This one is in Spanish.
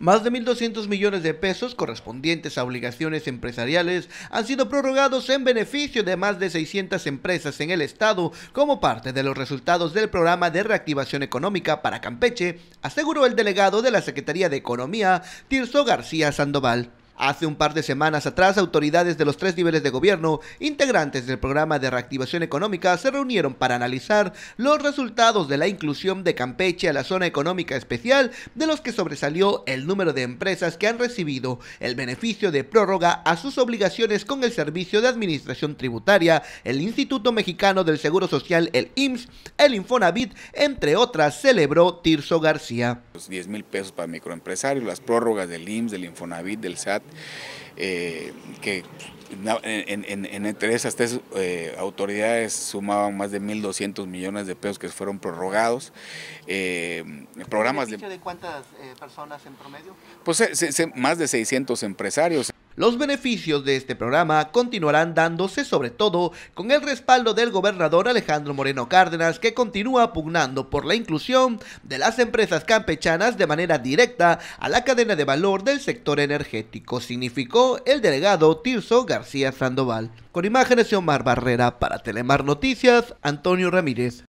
Más de 1.200 millones de pesos correspondientes a obligaciones empresariales han sido prorrogados en beneficio de más de 600 empresas en el Estado como parte de los resultados del programa de reactivación económica para Campeche, aseguró el delegado de la Secretaría de Economía, Tirso García Sandoval. Hace un par de semanas atrás, autoridades de los tres niveles de gobierno, integrantes del programa de reactivación económica, se reunieron para analizar los resultados de la inclusión de Campeche a la zona económica especial, de los que sobresalió el número de empresas que han recibido el beneficio de prórroga a sus obligaciones con el Servicio de Administración Tributaria, el Instituto Mexicano del Seguro Social, el IMSS, el Infonavit, entre otras, celebró Tirso García. Los 10 mil pesos para microempresarios, las prórrogas del IMSS, del Infonavit, del SAT, eh, que en, entre esas tres eh, autoridades sumaban más de 1.200 millones de pesos que fueron prorrogados. Eh, programas de, cuántas eh, personas en promedio? Pues más de 600 empresarios. Los beneficios de este programa continuarán dándose sobre todo con el respaldo del gobernador Alejandro Moreno Cárdenas que continúa pugnando por la inclusión de las empresas campechanas de manera directa a la cadena de valor del sector energético, significó el delegado Tirso García Sandoval. Con imágenes de Omar Barrera para Telemar Noticias, Antonio Ramírez.